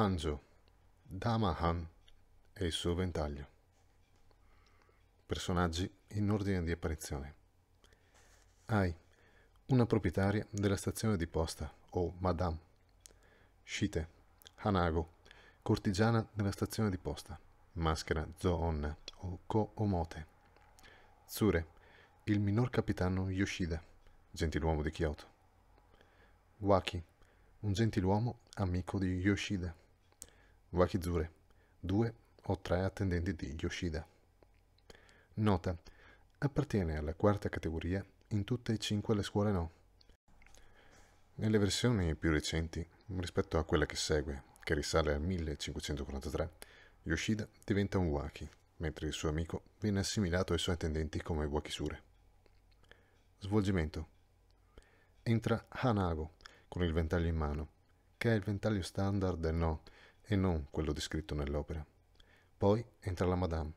Hanzo, Damahan e il suo ventaglio. Personaggi in ordine di apparizione. Ai, una proprietaria della stazione di posta o Madame. Shite, Hanago, cortigiana della stazione di posta, maschera Zoon o Ko Omote. Tsure, il minor capitano Yoshida, gentiluomo di Kyoto. Waki, un gentiluomo amico di Yoshida. Wakizure, due o tre attendenti di Yoshida. Nota. Appartiene alla quarta categoria in tutte e cinque le scuole no. Nelle versioni più recenti, rispetto a quella che segue, che risale al 1543, Yoshida diventa un Waki, mentre il suo amico viene assimilato ai suoi attendenti come Wakisure. Svolgimento. Entra Hanago con il ventaglio in mano, che è il ventaglio standard del no, e non quello descritto nell'opera. Poi entra la Madame.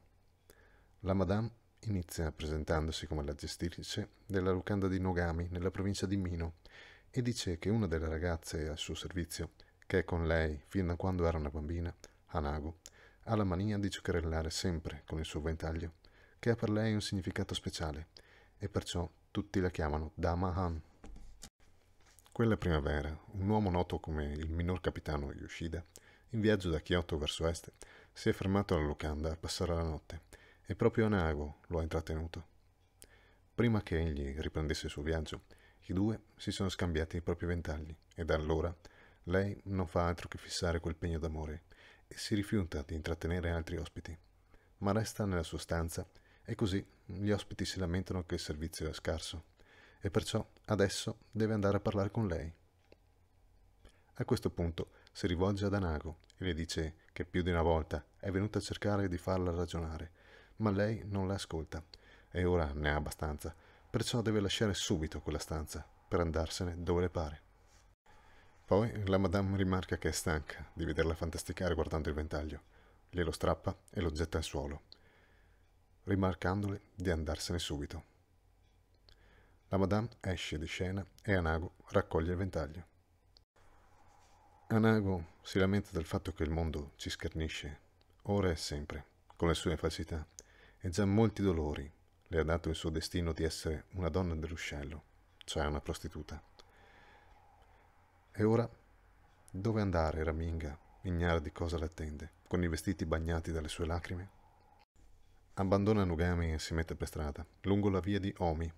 La Madame inizia presentandosi come la gestrice della locanda di Nogami nella provincia di Mino e dice che una delle ragazze al suo servizio, che è con lei fin da quando era una bambina, Hanago, ha la mania di giocherellare sempre con il suo ventaglio, che ha per lei un significato speciale e perciò tutti la chiamano Dama Han. Quella primavera, un uomo noto come il minor capitano Yoshida in viaggio da Kyoto verso est, si è fermato alla locanda a passare la notte e proprio Nago lo ha intrattenuto. Prima che egli riprendesse il suo viaggio, i due si sono scambiati i propri ventagli e da allora lei non fa altro che fissare quel pegno d'amore e si rifiuta di intrattenere altri ospiti, ma resta nella sua stanza e così gli ospiti si lamentano che il servizio è scarso e perciò adesso deve andare a parlare con lei. A questo punto si rivolge ad Anago e le dice che più di una volta è venuta a cercare di farla ragionare, ma lei non la ascolta e ora ne ha abbastanza, perciò deve lasciare subito quella stanza per andarsene dove le pare. Poi la madame rimarca che è stanca di vederla fantasticare guardando il ventaglio, glielo strappa e lo getta al suolo, rimarcandole di andarsene subito. La madame esce di scena e Anago raccoglie il ventaglio. Anago si lamenta del fatto che il mondo ci schernisce, ora e sempre, con le sue falsità, e già molti dolori le ha dato il suo destino di essere una donna dell'uscello, cioè una prostituta. E ora, dove andare Raminga, ignara di cosa l'attende, con i vestiti bagnati dalle sue lacrime? Abbandona Nugami e si mette per strada, lungo la via di Omi,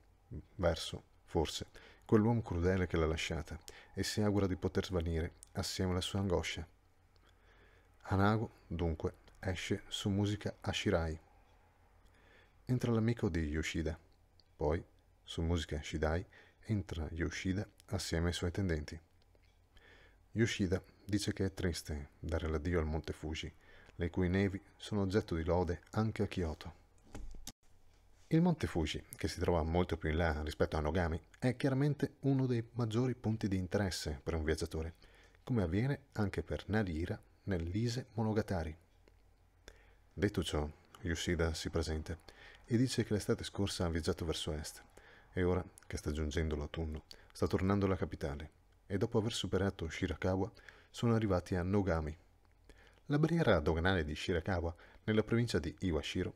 verso, forse, quell'uomo crudele che l'ha lasciata e si augura di poter svanire assieme alla sua angoscia. Anago, dunque, esce su musica Ashirai. Entra l'amico di Yoshida. Poi, su musica Shidai, entra Yoshida assieme ai suoi attendenti. Yoshida dice che è triste dare l'addio al Monte Fuji, le cui nevi sono oggetto di lode anche a Kyoto. Il monte Fuji, che si trova molto più in là rispetto a Nogami, è chiaramente uno dei maggiori punti di interesse per un viaggiatore, come avviene anche per Narihira nell'Ise Monogatari. Detto ciò, Yoshida si presenta e dice che l'estate scorsa ha viaggiato verso est e ora, che sta giungendo l'autunno, sta tornando alla capitale e dopo aver superato Shirakawa sono arrivati a Nogami. La barriera doganale di Shirakawa, nella provincia di Iwashiro,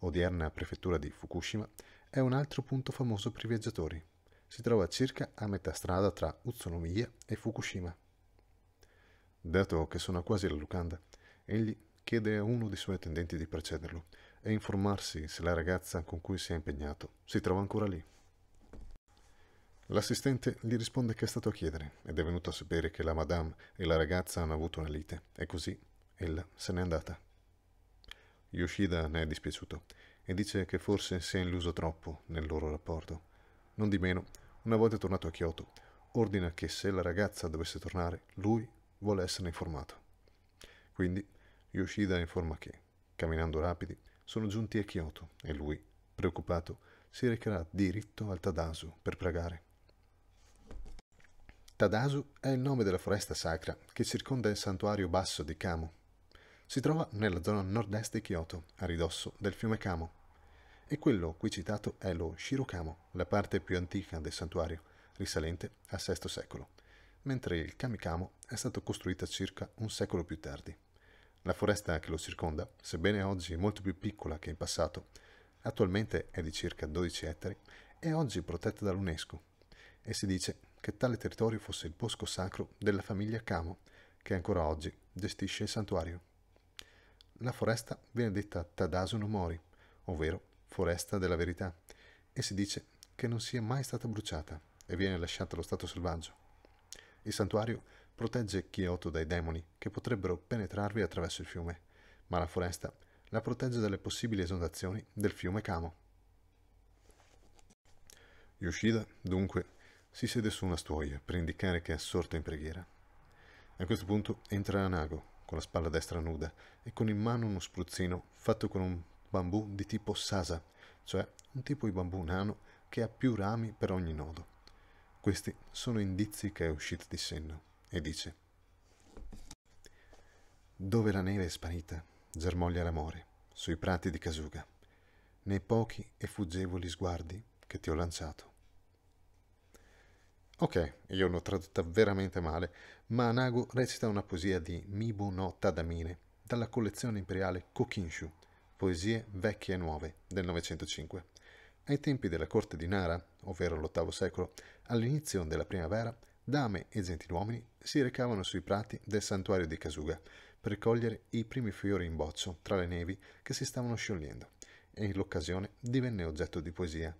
odierna prefettura di Fukushima, è un altro punto famoso per i viaggiatori. Si trova circa a metà strada tra Utsunomiya e Fukushima. Dato che sono quasi alla Lucanda, egli chiede a uno dei suoi attendenti di precederlo e informarsi se la ragazza con cui si è impegnato si trova ancora lì. L'assistente gli risponde che è stato a chiedere ed è venuto a sapere che la madame e la ragazza hanno avuto una lite e così ella se n'è andata. Yoshida ne è dispiaciuto e dice che forse si è illuso troppo nel loro rapporto. Non di meno, una volta tornato a Kyoto, ordina che se la ragazza dovesse tornare, lui vuole essere informato. Quindi Yoshida informa che, camminando rapidi, sono giunti a Kyoto e lui, preoccupato, si recherà diritto al Tadasu per pregare. Tadasu è il nome della foresta sacra che circonda il santuario basso di Kamo, si trova nella zona nord-est di Kyoto, a ridosso del fiume Kamo. E quello qui citato è lo Shirokamo, la parte più antica del santuario, risalente al VI secolo, mentre il Kamikamo è stato costruito circa un secolo più tardi. La foresta che lo circonda, sebbene oggi molto più piccola che in passato, attualmente è di circa 12 ettari, è oggi protetta dall'UNESCO e si dice che tale territorio fosse il bosco sacro della famiglia Kamo, che ancora oggi gestisce il santuario la foresta viene detta Tadasu no Mori, ovvero foresta della verità, e si dice che non sia mai stata bruciata e viene lasciata allo stato selvaggio. Il santuario protegge Kyoto dai demoni che potrebbero penetrarvi attraverso il fiume, ma la foresta la protegge dalle possibili esondazioni del fiume Kamo. Yoshida, dunque, si siede su una stuoia per indicare che è assorto in preghiera. A questo punto entra Nago, con la spalla destra nuda, e con in mano uno spruzzino fatto con un bambù di tipo sasa, cioè un tipo di bambù nano che ha più rami per ogni nodo. Questi sono indizi che è uscito di senno, e dice Dove la neve è sparita, germoglia l'amore, sui prati di Kasuga, nei pochi e fuggevoli sguardi che ti ho lanciato. Ok, io l'ho tradotta veramente male, ma Anago recita una poesia di Mibu no Tadamine, dalla collezione imperiale Kokinshu, poesie vecchie e nuove del 905. Ai tempi della corte di Nara, ovvero l'VIII secolo, all'inizio della primavera, dame e gentiluomini si recavano sui prati del santuario di Kasuga per cogliere i primi fiori in boccio tra le nevi che si stavano sciogliendo e l'occasione divenne oggetto di poesia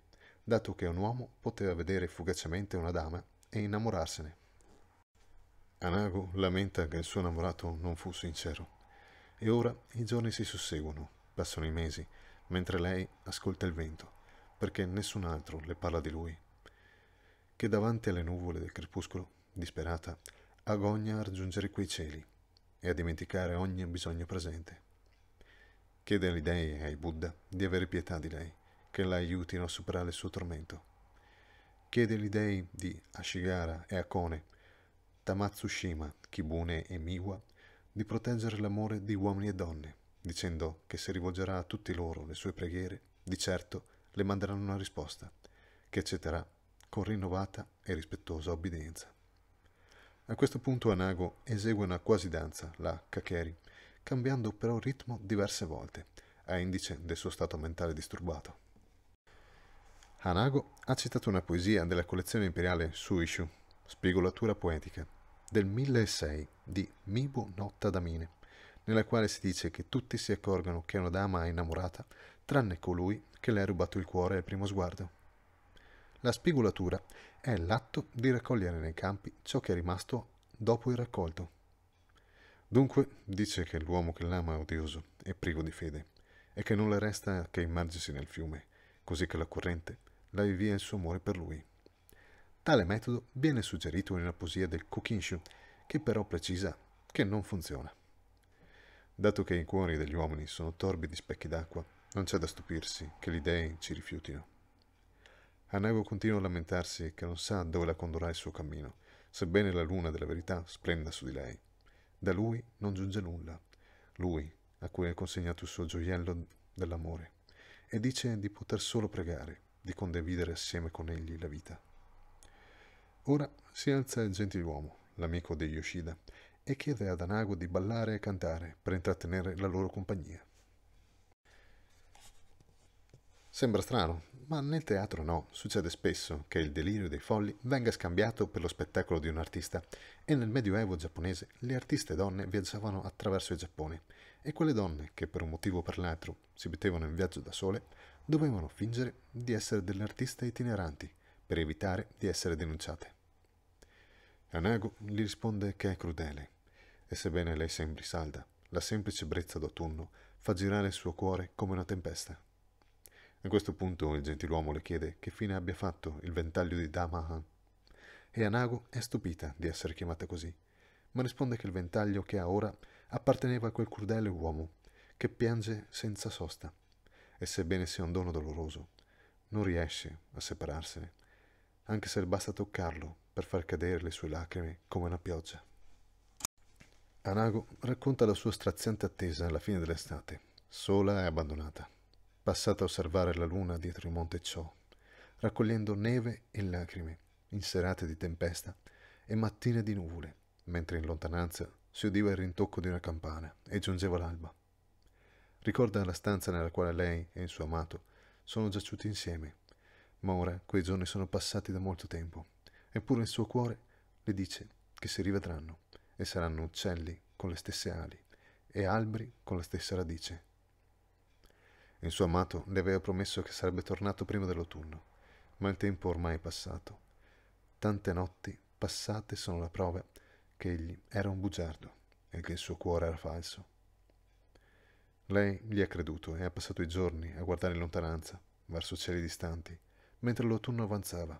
dato che un uomo poteva vedere fugacemente una dama e innamorarsene. Anago lamenta che il suo innamorato non fu sincero. E ora i giorni si susseguono, passano i mesi, mentre lei ascolta il vento, perché nessun altro le parla di lui. Che davanti alle nuvole del crepuscolo, disperata, agogna a raggiungere quei cieli e a dimenticare ogni bisogno presente. Chiede agli dei e ai Buddha di avere pietà di lei che la aiutino a superare il suo tormento. Chiede gli dei di Ashigara e Akone, Tamatsushima, Kibune e Miwa di proteggere l'amore di uomini e donne, dicendo che se rivolgerà a tutti loro le sue preghiere, di certo le manderanno una risposta, che accetterà con rinnovata e rispettosa obbedienza. A questo punto Anago esegue una quasi danza, la Kakeri, cambiando però ritmo diverse volte, a indice del suo stato mentale disturbato. Hanago ha citato una poesia della collezione imperiale Suishu, Spigolatura poetica, del 1006 di Mibu Notta Damine, nella quale si dice che tutti si accorgono che una dama è innamorata, tranne colui che le ha rubato il cuore al primo sguardo. La spigolatura è l'atto di raccogliere nei campi ciò che è rimasto dopo il raccolto. Dunque dice che l'uomo che l'ama è odioso e privo di fede, e che non le resta che immergersi nel fiume, così che la corrente, la invia il suo amore per lui. Tale metodo viene suggerito in una poesia del Kokinshu, che però precisa che non funziona. Dato che i cuori degli uomini sono torbidi specchi d'acqua, non c'è da stupirsi che gli dei ci rifiutino. Anago continua a lamentarsi che non sa dove la condurrà il suo cammino, sebbene la luna della verità splenda su di lei. Da lui non giunge nulla, lui a cui ha consegnato il suo gioiello dell'amore, e dice di poter solo pregare, di condividere assieme con egli la vita. Ora si alza il gentiluomo, l'amico di Yoshida, e chiede ad Anago di ballare e cantare per intrattenere la loro compagnia. Sembra strano, ma nel teatro no, succede spesso che il delirio dei folli venga scambiato per lo spettacolo di un artista e nel medioevo giapponese le artiste donne viaggiavano attraverso il Giappone e quelle donne che per un motivo o per l'altro si mettevano in viaggio da sole dovevano fingere di essere delle artiste itineranti per evitare di essere denunciate. Anago gli risponde che è crudele e sebbene lei sembri salda, la semplice brezza d'autunno fa girare il suo cuore come una tempesta. A questo punto il gentiluomo le chiede che fine abbia fatto il ventaglio di Damahan e Anago è stupita di essere chiamata così, ma risponde che il ventaglio che ha ora apparteneva a quel crudele uomo che piange senza sosta e sebbene sia un dono doloroso, non riesce a separarsene, anche se basta toccarlo per far cadere le sue lacrime come una pioggia. Anago racconta la sua straziante attesa alla fine dell'estate, sola e abbandonata, passata a osservare la luna dietro il monte Ciò, raccogliendo neve e lacrime in serate di tempesta e mattine di nuvole, mentre in lontananza si udiva il rintocco di una campana e giungeva l'alba. Ricorda la stanza nella quale lei e il suo amato sono giaciuti insieme, ma ora quei giorni sono passati da molto tempo, eppure il suo cuore le dice che si rivedranno e saranno uccelli con le stesse ali e alberi con la stessa radice. Il suo amato le aveva promesso che sarebbe tornato prima dell'autunno, ma il tempo ormai è passato. Tante notti passate sono la prova che egli era un bugiardo e che il suo cuore era falso. Lei gli ha creduto e ha passato i giorni a guardare in lontananza, verso cieli distanti, mentre l'autunno avanzava,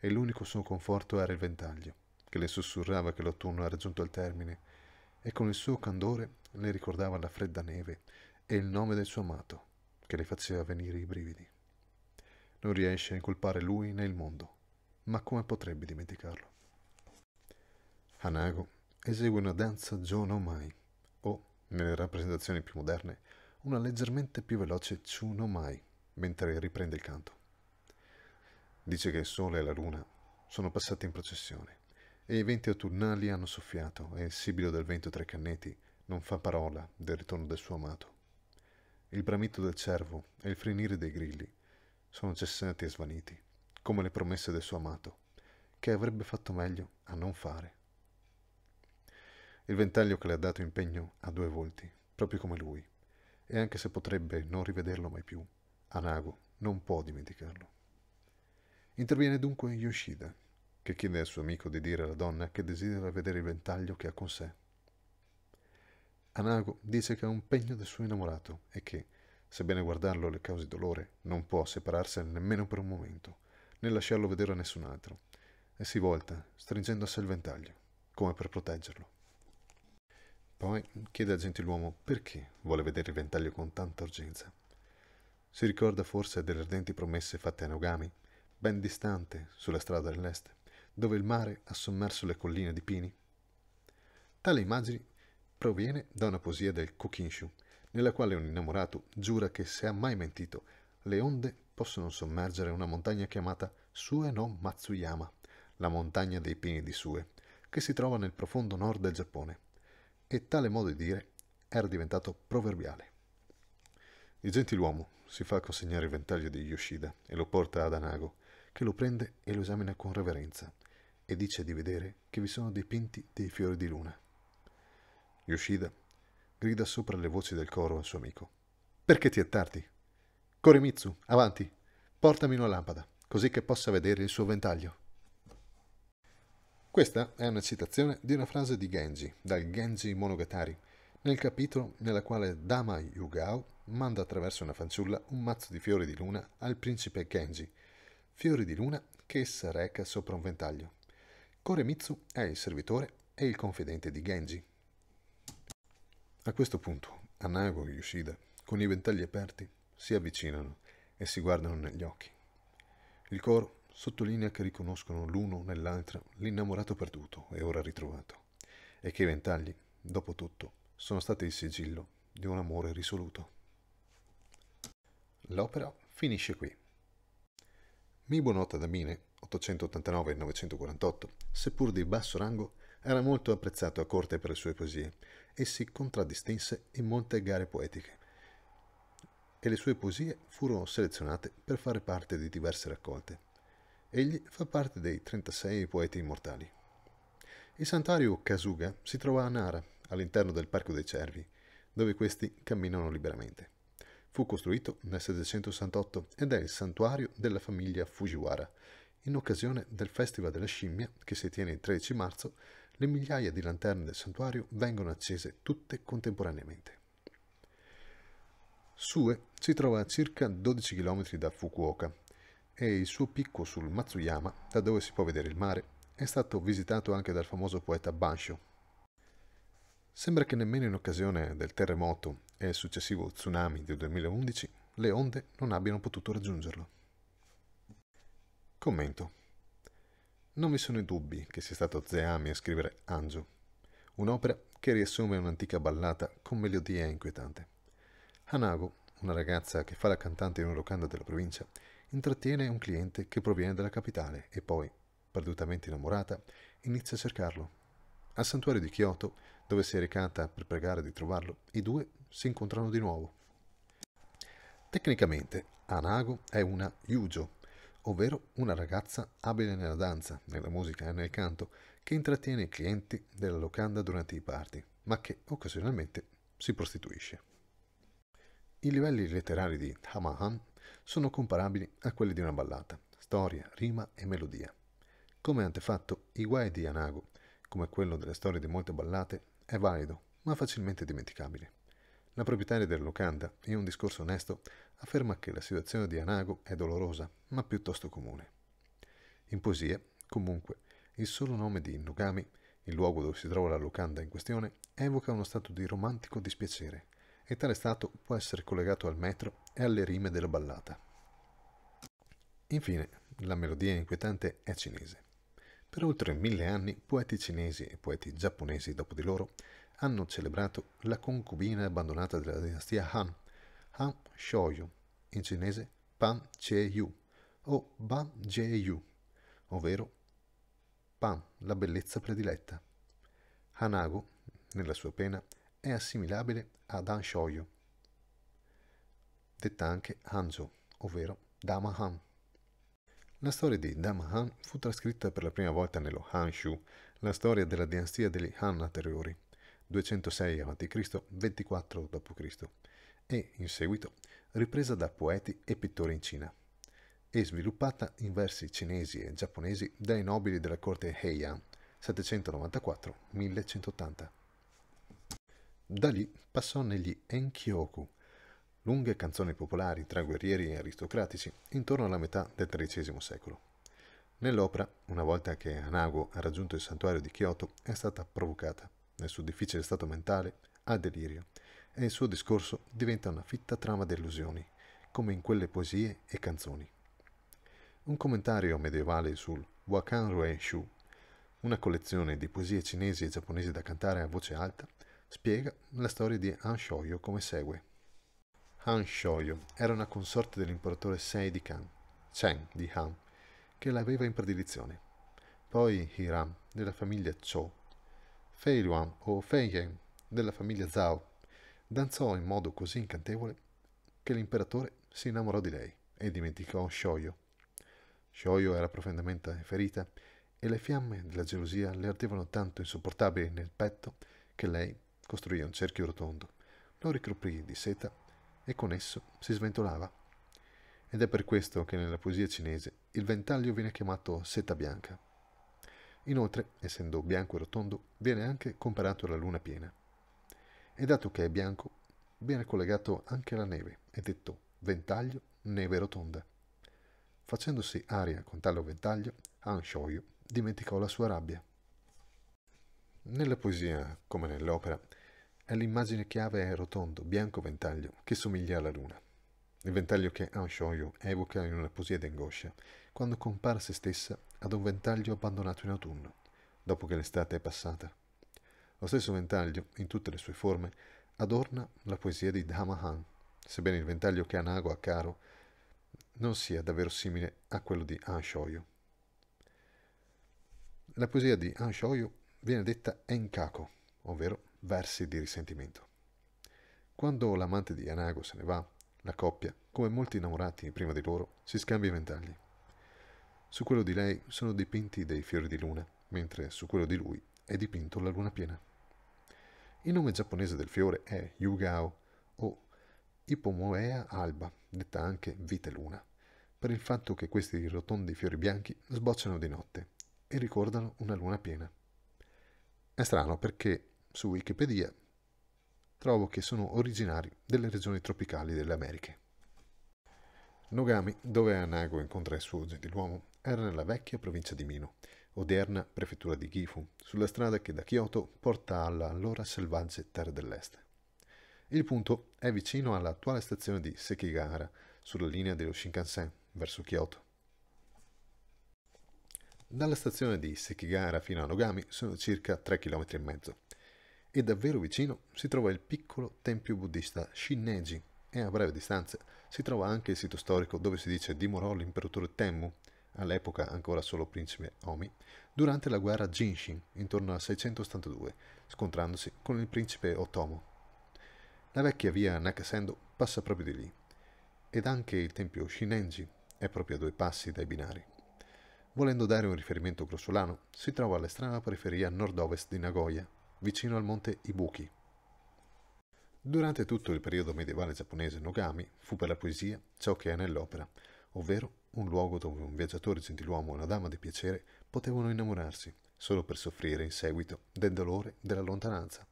e l'unico suo conforto era il ventaglio, che le sussurrava che l'autunno era giunto al termine, e con il suo candore le ricordava la fredda neve e il nome del suo amato, che le faceva venire i brividi. Non riesce a incolpare lui né il mondo, ma come potrebbe dimenticarlo? Hanago esegue una danza Joe No Mai, o nelle rappresentazioni più moderne, una leggermente più veloce Chuno Mai, mentre riprende il canto. Dice che il sole e la luna sono passati in processione e i venti autunnali hanno soffiato e il sibilo del vento tra i canneti non fa parola del ritorno del suo amato. Il bramito del cervo e il frenire dei grilli sono cessati e svaniti, come le promesse del suo amato, che avrebbe fatto meglio a non fare il ventaglio che le ha dato impegno ha due volti, proprio come lui, e anche se potrebbe non rivederlo mai più, Anago non può dimenticarlo. Interviene dunque Yoshida, che chiede al suo amico di dire alla donna che desidera vedere il ventaglio che ha con sé. Anago dice che ha un pegno del suo innamorato e che, sebbene guardarlo le causi dolore, non può separarsene nemmeno per un momento, né lasciarlo vedere a nessun altro, e si volta, stringendo a sé il ventaglio, come per proteggerlo. Poi chiede al gentiluomo perché vuole vedere il ventaglio con tanta urgenza. Si ricorda forse delle ardenti promesse fatte a Nogami, ben distante sulla strada dell'est, dove il mare ha sommerso le colline di pini? Tale immagine proviene da una poesia del Kokinshu, nella quale un innamorato giura che se ha mai mentito, le onde possono sommergere una montagna chiamata Sue no Matsuyama, la montagna dei pini di Sue, che si trova nel profondo nord del Giappone e tale modo di dire era diventato proverbiale. Il gentiluomo si fa consegnare il ventaglio di Yoshida e lo porta ad Anago, che lo prende e lo esamina con reverenza e dice di vedere che vi sono dipinti dei fiori di luna. Yoshida grida sopra le voci del coro al suo amico. Perché ti è tardi? Koremitsu, avanti, portami una lampada, così che possa vedere il suo ventaglio. Questa è una citazione di una frase di Genji, dal Genji Monogatari, nel capitolo nella quale Dama Yugao manda attraverso una fanciulla un mazzo di fiori di luna al principe Genji, fiori di luna che essa reca sopra un ventaglio. Koremitsu è il servitore e il confidente di Genji. A questo punto, Anago e Yoshida, con i ventagli aperti, si avvicinano e si guardano negli occhi. Il coro Sottolinea che riconoscono l'uno nell'altra l'innamorato perduto e ora ritrovato, e che i ventagli, dopo tutto, sono stati il sigillo di un amore risoluto. L'opera finisce qui. Mibo Nota da 889-948, seppur di basso rango, era molto apprezzato a corte per le sue poesie e si contraddistinse in molte gare poetiche. E le sue poesie furono selezionate per fare parte di diverse raccolte. Egli fa parte dei 36 poeti immortali. Il santuario Kasuga si trova a Nara, all'interno del Parco dei Cervi, dove questi camminano liberamente. Fu costruito nel 768 ed è il santuario della famiglia Fujiwara, in occasione del Festival della Scimmia che si tiene il 13 marzo, le migliaia di lanterne del santuario vengono accese tutte contemporaneamente. Sue si trova a circa 12 km da Fukuoka e il suo picco sul Matsuyama, da dove si può vedere il mare, è stato visitato anche dal famoso poeta Bansho. Sembra che nemmeno in occasione del terremoto e il successivo tsunami del 2011 le onde non abbiano potuto raggiungerlo. Commento. Non vi sono dubbi che sia stato Zeami a scrivere Anjo, un'opera che riassume un'antica ballata con melodia inquietante. Hanago, una ragazza che fa la cantante in una locanda della provincia, intrattiene un cliente che proviene dalla capitale e poi, perdutamente innamorata, inizia a cercarlo. Al santuario di Kyoto, dove si è recata per pregare di trovarlo, i due si incontrano di nuovo. Tecnicamente, Anago è una Yujo, ovvero una ragazza abile nella danza, nella musica e nel canto, che intrattiene i clienti della locanda durante i party, ma che occasionalmente si prostituisce. I livelli letterari di Hamahan sono comparabili a quelli di una ballata, storia, rima e melodia. Come antefatto, i guai di Anago, come quello delle storie di molte ballate, è valido, ma facilmente dimenticabile. La proprietaria della locanda, in un discorso onesto, afferma che la situazione di Anago è dolorosa, ma piuttosto comune. In poesie, comunque, il solo nome di Innogami, il luogo dove si trova la locanda in questione, evoca uno stato di romantico dispiacere, e tale stato può essere collegato al metro e alle rime della ballata. Infine, la melodia inquietante è cinese. Per oltre mille anni poeti cinesi e poeti giapponesi dopo di loro hanno celebrato la concubina abbandonata della dinastia Han, Han Shouyu, in cinese Pan che o Ban Jeyu, ovvero Pan, la bellezza prediletta. Hanago, nella sua pena, è assimilabile ad Anshoyu, detta anche Hanzo, ovvero Dama Han. La storia di Dama Han fu trascritta per la prima volta nello Hanshu, la storia della dinastia degli Han anteriori, 206 a.C., 24 d.C., e in seguito ripresa da poeti e pittori in Cina, e sviluppata in versi cinesi e giapponesi dai nobili della corte Heian 794-1180. Da lì passò negli Enkyoku, lunghe canzoni popolari tra guerrieri e aristocratici intorno alla metà del XIII secolo. Nell'opera, una volta che Anago ha raggiunto il santuario di Kyoto, è stata provocata nel suo difficile stato mentale al delirio e il suo discorso diventa una fitta trama di illusioni, come in quelle poesie e canzoni. Un commentario medievale sul Wakan Ruen Shu, una collezione di poesie cinesi e giapponesi da cantare a voce alta, Spiega la storia di Han Shoyo come segue. Han Shoyo era una consorte dell'imperatore Sei di Kan, Chen di Han, che l'aveva in predilezione. Poi Hiram, della famiglia Cho, Fei Luan o Fei Yen, della famiglia Zhao, danzò in modo così incantevole che l'imperatore si innamorò di lei e dimenticò Shoyo. Shoyo era profondamente ferita e le fiamme della gelosia le ardevano tanto insopportabili nel petto che lei costruì un cerchio rotondo, lo ricoprì di seta e con esso si sventolava. Ed è per questo che nella poesia cinese il ventaglio viene chiamato seta bianca. Inoltre, essendo bianco e rotondo, viene anche comparato alla luna piena. E dato che è bianco, viene collegato anche alla neve, è detto ventaglio, neve rotonda. Facendosi aria con tale ventaglio, Han Shoyu dimenticò la sua rabbia. Nella poesia, come nell'opera, l'immagine chiave è rotondo, bianco ventaglio, che somiglia alla luna. Il ventaglio che Han Shoyu evoca in una poesia d'angoscia, quando compara se stessa ad un ventaglio abbandonato in autunno, dopo che l'estate è passata. Lo stesso ventaglio, in tutte le sue forme, adorna la poesia di Han, sebbene il ventaglio che Anago ha caro non sia davvero simile a quello di Han Shoyu. La poesia di Han Shoyu viene detta Enkako, ovvero versi di risentimento. Quando l'amante di Anago se ne va, la coppia, come molti innamorati prima di loro, si scambia i ventagli. Su quello di lei sono dipinti dei fiori di luna, mentre su quello di lui è dipinto la luna piena. Il nome giapponese del fiore è Yugao o Ipomoea alba, detta anche vite luna, per il fatto che questi rotondi fiori bianchi sbocciano di notte e ricordano una luna piena. È strano perché su Wikipedia trovo che sono originari delle regioni tropicali delle Americhe. Nogami, dove Anago incontra il suo gentiluomo, era nella vecchia provincia di Mino, odierna prefettura di Gifu, sulla strada che da Kyoto porta alla allora selvagge terra dell'est. Il punto è vicino all'attuale stazione di Sekigahara, sulla linea dello Shinkansen verso Kyoto. Dalla stazione di Sekigahara fino a Nogami sono circa 3 km e mezzo e davvero vicino si trova il piccolo tempio buddista Shinneji e a breve distanza si trova anche il sito storico dove si dice dimorò l'imperatore Temmu, all'epoca ancora solo principe Omi, durante la guerra Jinshin intorno al 682, scontrandosi con il principe Otomo. La vecchia via Nakasendo passa proprio di lì, ed anche il tempio Shinenji è proprio a due passi dai binari. Volendo dare un riferimento grossolano, si trova all'estrema periferia nord-ovest di Nagoya, vicino al monte Ibuki. Durante tutto il periodo medievale giapponese Nogami fu per la poesia ciò che è nell'opera, ovvero un luogo dove un viaggiatore gentiluomo e una dama di piacere potevano innamorarsi, solo per soffrire in seguito del dolore della lontananza.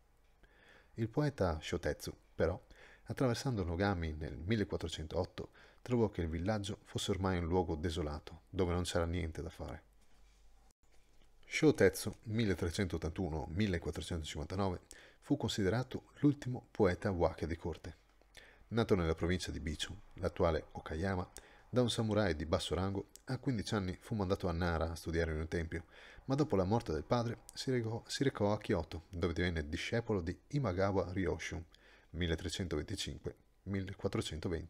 Il poeta Shotetsu, però, attraversando Nogami nel 1408, trovò che il villaggio fosse ormai un luogo desolato, dove non c'era niente da fare. Shotetsu 1381-1459 fu considerato l'ultimo poeta waka di corte. Nato nella provincia di Bichu, l'attuale Okayama, da un samurai di basso rango, a 15 anni fu mandato a Nara a studiare in un tempio, ma dopo la morte del padre si recò, si recò a Kyoto, dove divenne discepolo di Imagawa Ryoshun 1325-1420.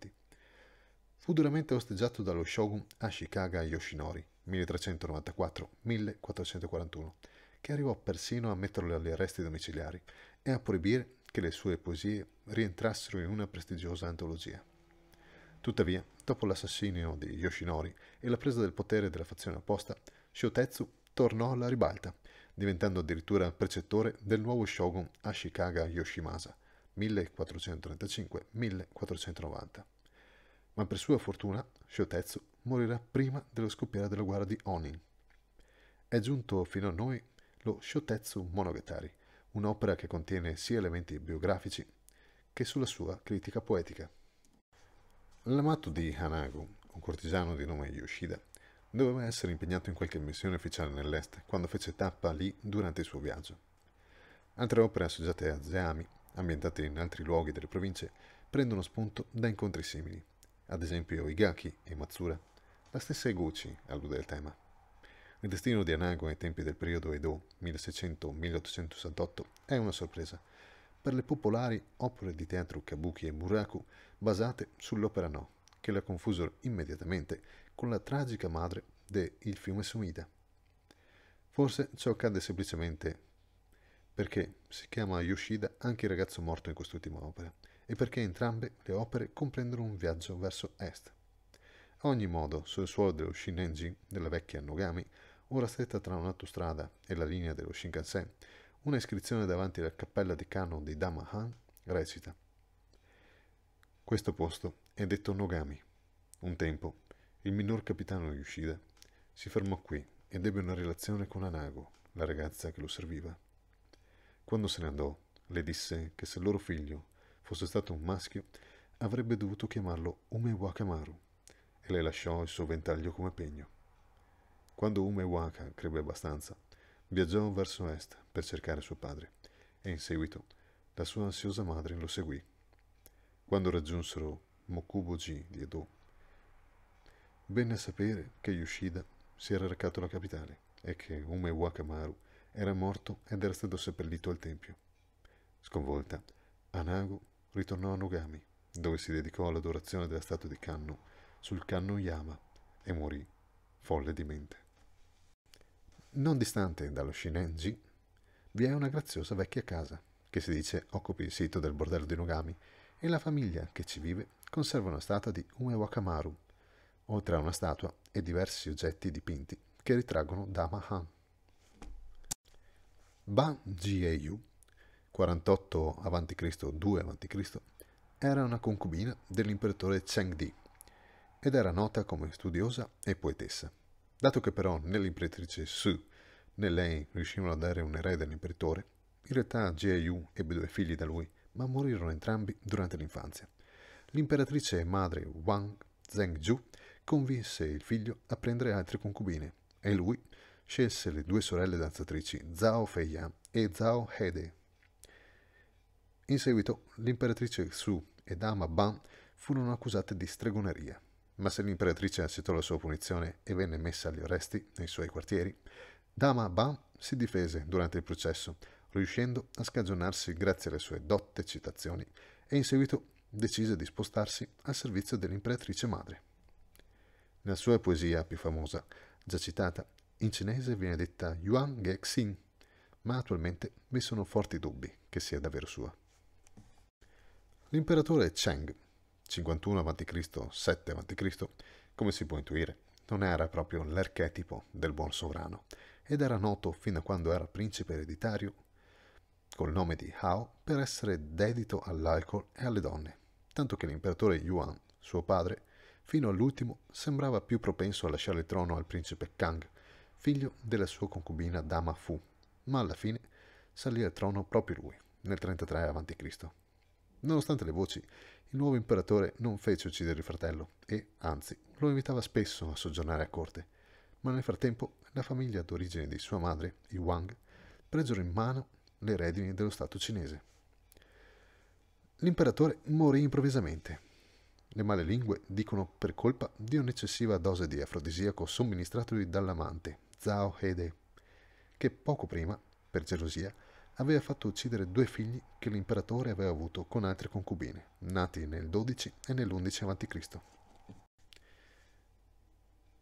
Fu duramente osteggiato dallo shogun Ashikaga Yoshinori, 1394-1441, che arrivò persino a metterlo agli arresti domiciliari e a proibire che le sue poesie rientrassero in una prestigiosa antologia. Tuttavia, dopo l'assassinio di Yoshinori e la presa del potere della fazione opposta, Shotetsu tornò alla ribalta, diventando addirittura precettore del nuovo shogun Ashikaga Yoshimasa 1435-1490. Ma per sua fortuna, Shotetsu morirà prima dello scoppiare della guerra di Onin. È giunto fino a noi lo Shotetsu Monogatari, un'opera che contiene sia elementi biografici che sulla sua critica poetica. L'amato di Hanagu, un cortigiano di nome Yoshida, doveva essere impegnato in qualche missione ufficiale nell'est quando fece tappa lì durante il suo viaggio. Altre opere associate a Zeami, ambientate in altri luoghi delle province, prendono spunto da incontri simili, ad esempio Igaki e Matsura la stessa Eguchi allude al tema. Il destino di Anago ai tempi del periodo Edo 1600-1868 è una sorpresa per le popolari opere di teatro Kabuki e Muraku basate sull'opera No, che la confusero immediatamente con la tragica madre de Il fiume Sumida. Forse ciò accade semplicemente perché si chiama Yoshida anche il ragazzo morto in quest'ultima opera e perché entrambe le opere comprendono un viaggio verso est. A ogni modo, sul suolo dello Shinenji, della vecchia Nogami, ora stretta tra un'autostrada e la linea dello Shinkansen, una iscrizione davanti alla cappella di Kano di Damahan recita Questo posto è detto Nogami. Un tempo, il minor capitano Yoshida si fermò qui ed ebbe una relazione con Anago, la ragazza che lo serviva. Quando se ne andò, le disse che se il loro figlio fosse stato un maschio, avrebbe dovuto chiamarlo Ume Wakamaru, e le lasciò il suo ventaglio come pegno. Quando Umewaka crebbe abbastanza, viaggiò verso est per cercare suo padre e in seguito la sua ansiosa madre lo seguì. Quando raggiunsero Mokuboji di Edo, venne a sapere che Yoshida si era recato alla capitale e che Ume Wakamaru era morto ed era stato seppellito al tempio. Sconvolta, Anago ritornò a Nogami, dove si dedicò all'adorazione della statua di Kanno sul Kannoyama e morì folle di mente. Non distante dallo Shinenji vi è una graziosa vecchia casa che si dice occupi il sito del bordello di Nogami e la famiglia che ci vive conserva una statua di Ume Wakamaru, oltre a una statua e diversi oggetti dipinti che ritraggono Dama Han. Ban Jieyu, 48 a.C. 2 a.C., era una concubina dell'imperatore Chengdi ed era nota come studiosa e poetessa. Dato che però né l'imperatrice Su né lei riuscirono a dare un erede all'imperatore, in realtà Jie Yu ebbe due figli da lui, ma morirono entrambi durante l'infanzia. L'imperatrice madre Wang Zhengzhu convinse il figlio a prendere altre concubine e lui scelse le due sorelle danzatrici Zhao Feiya e Zhao Hede. In seguito l'imperatrice Su e Dama Ban furono accusate di stregoneria. Ma se l'imperatrice accettò la sua punizione e venne messa agli arresti nei suoi quartieri, Dama Ban si difese durante il processo, riuscendo a scagionarsi grazie alle sue dotte citazioni e in seguito decise di spostarsi al servizio dell'imperatrice madre. Nella sua poesia più famosa, già citata, in cinese viene detta Yuan Gexin, ma attualmente vi sono forti dubbi che sia davvero sua. L'imperatore Cheng 51 a.C., 7 a.C., come si può intuire, non era proprio l'archetipo del buon sovrano ed era noto fin da quando era principe ereditario col nome di Hao per essere dedito all'alcol e alle donne, tanto che l'imperatore Yuan, suo padre, fino all'ultimo sembrava più propenso a lasciare il trono al principe Kang, figlio della sua concubina Dama Fu, ma alla fine salì al trono proprio lui, nel 33 a.C. Nonostante le voci, il nuovo imperatore non fece uccidere il fratello e, anzi, lo invitava spesso a soggiornare a corte. Ma nel frattempo la famiglia d'origine di sua madre, i Wang, presero in mano le redini dello Stato cinese. L'imperatore morì improvvisamente. Le male lingue dicono per colpa di un'eccessiva dose di afrodisiaco somministratogli dall'amante, Zhao Hede, che poco prima, per gelosia, aveva fatto uccidere due figli che l'imperatore aveva avuto con altre concubine, nati nel 12 e nell'11 a.C.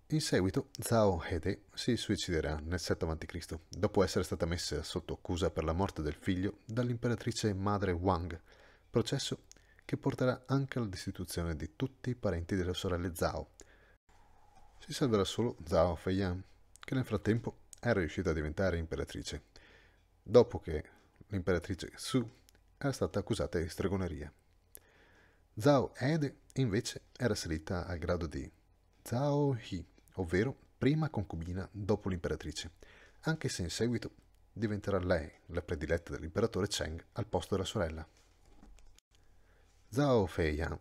In seguito Zhao Hede si suiciderà nel 7 a.C., dopo essere stata messa sotto accusa per la morte del figlio dall'imperatrice madre Wang, processo che porterà anche alla destituzione di tutti i parenti delle sorelle Zhao. Si salverà solo Zhao Feiyan, che nel frattempo è riuscita a diventare imperatrice dopo che l'imperatrice Su era stata accusata di stregoneria. Zhao Ede invece era salita al grado di Zhao Hi, ovvero prima concubina dopo l'imperatrice, anche se in seguito diventerà lei la prediletta dell'imperatore Cheng al posto della sorella. Zhao Feiyan,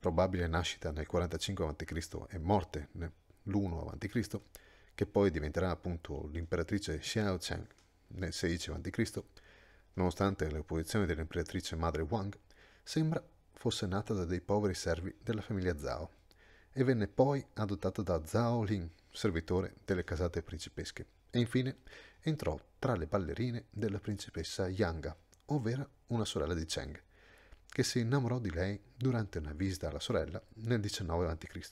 probabile nascita nel 45 a.C. e morte nell'1 a.C., che poi diventerà appunto l'imperatrice Xiaocheng nel 16 a.C., nonostante le opposizioni dell'imperatrice madre Wang, sembra fosse nata da dei poveri servi della famiglia Zhao e venne poi adottata da Zhao Lin, servitore delle casate principesche, e infine entrò tra le ballerine della principessa Yang, ovvero una sorella di Cheng, che si innamorò di lei durante una visita alla sorella nel 19 a.C.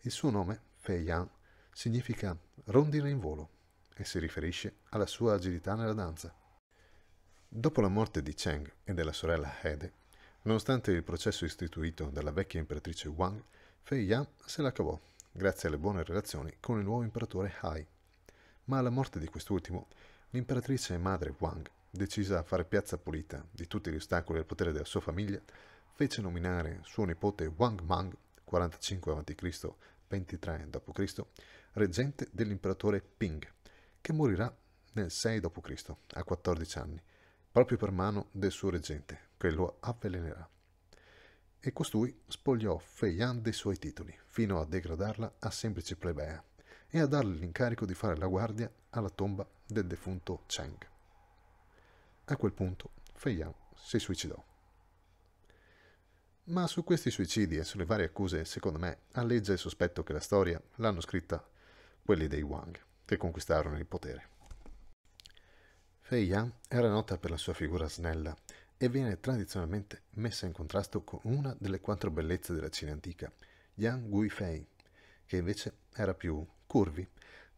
Il suo nome, Fei Yang, significa rondine in volo e si riferisce alla sua agilità nella danza. Dopo la morte di Cheng e della sorella Hede, nonostante il processo istituito dalla vecchia imperatrice Wang, Fei Yan se la cavò grazie alle buone relazioni con il nuovo imperatore Hai. Ma alla morte di quest'ultimo, l'imperatrice madre Wang, decisa a fare piazza pulita di tutti gli ostacoli al potere della sua famiglia, fece nominare suo nipote Wang Mang, 45 a.C., 23 d.C., reggente dell'imperatore Ping, che morirà nel 6 d.C., a 14 anni, proprio per mano del suo reggente, che lo avvelenerà. E costui spogliò Feiyan dei suoi titoli, fino a degradarla a semplice plebea e a darle l'incarico di fare la guardia alla tomba del defunto Cheng. A quel punto Feiyan si suicidò. Ma su questi suicidi e sulle varie accuse, secondo me, alleggia il sospetto che la storia l'hanno scritta quelli dei Wang, che conquistarono il potere. Fei Yan era nota per la sua figura snella e viene tradizionalmente messa in contrasto con una delle quattro bellezze della Cina antica, Yang Guifei, che invece era più curvi,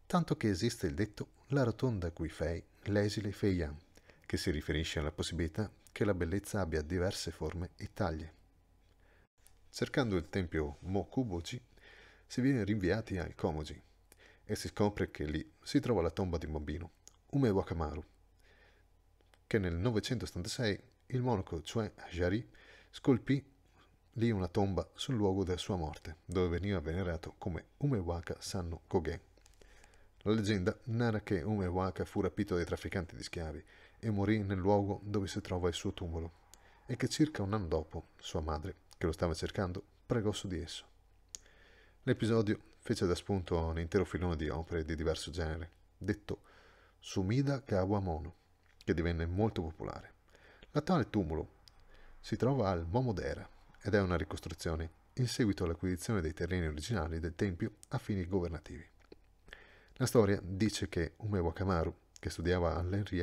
tanto che esiste il detto la rotonda Guifei, l'esile Fei Yan, che si riferisce alla possibilità che la bellezza abbia diverse forme e taglie. Cercando il tempio Mokuboji si viene rinviati al Komoji, e si scopre che lì si trova la tomba di un bambino, Ume Wakamaru, che nel 976 il monaco, cioè Jari scolpì lì una tomba sul luogo della sua morte, dove veniva venerato come Umewaka Sanno Kogen. La leggenda narra che Umewaka fu rapito dai trafficanti di schiavi e morì nel luogo dove si trova il suo tumulo, e che circa un anno dopo sua madre, che lo stava cercando, pregò su di esso. L'episodio fece da spunto un intero filone di opere di diverso genere, detto Sumida Kawamono, che divenne molto popolare. L'attuale tumulo si trova al Momodera ed è una ricostruzione in seguito all'acquisizione dei terreni originali del tempio a fini governativi. La storia dice che Ume Wakamaru, che studiava all'Enri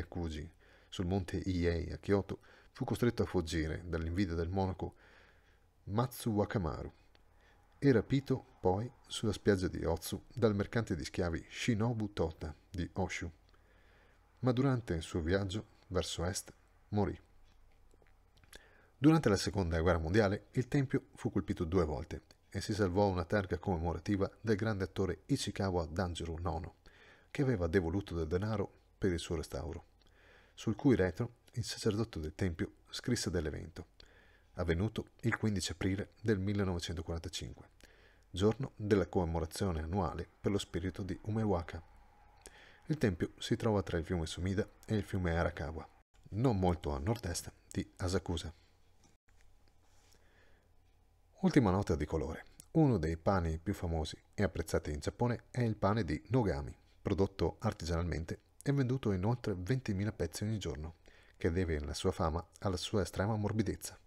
sul monte Iei a Kyoto, fu costretto a fuggire dall'invidia del monaco Matsu Wakamaru, e rapito poi sulla spiaggia di Ozu dal mercante di schiavi Shinobu Tota di Oshu. Ma durante il suo viaggio verso est morì. Durante la seconda guerra mondiale il tempio fu colpito due volte e si salvò una targa commemorativa del grande attore Ichikawa Danjiro Nono, che aveva devoluto del denaro per il suo restauro, sul cui retro il sacerdote del tempio scrisse dell'evento avvenuto il 15 aprile del 1945, giorno della commemorazione annuale per lo spirito di Umewaka. Il tempio si trova tra il fiume Sumida e il fiume Arakawa, non molto a nord-est di Asakusa. Ultima nota di colore. Uno dei pani più famosi e apprezzati in Giappone è il pane di Nogami, prodotto artigianalmente e venduto in oltre 20.000 pezzi ogni giorno, che deve la sua fama alla sua estrema morbidezza.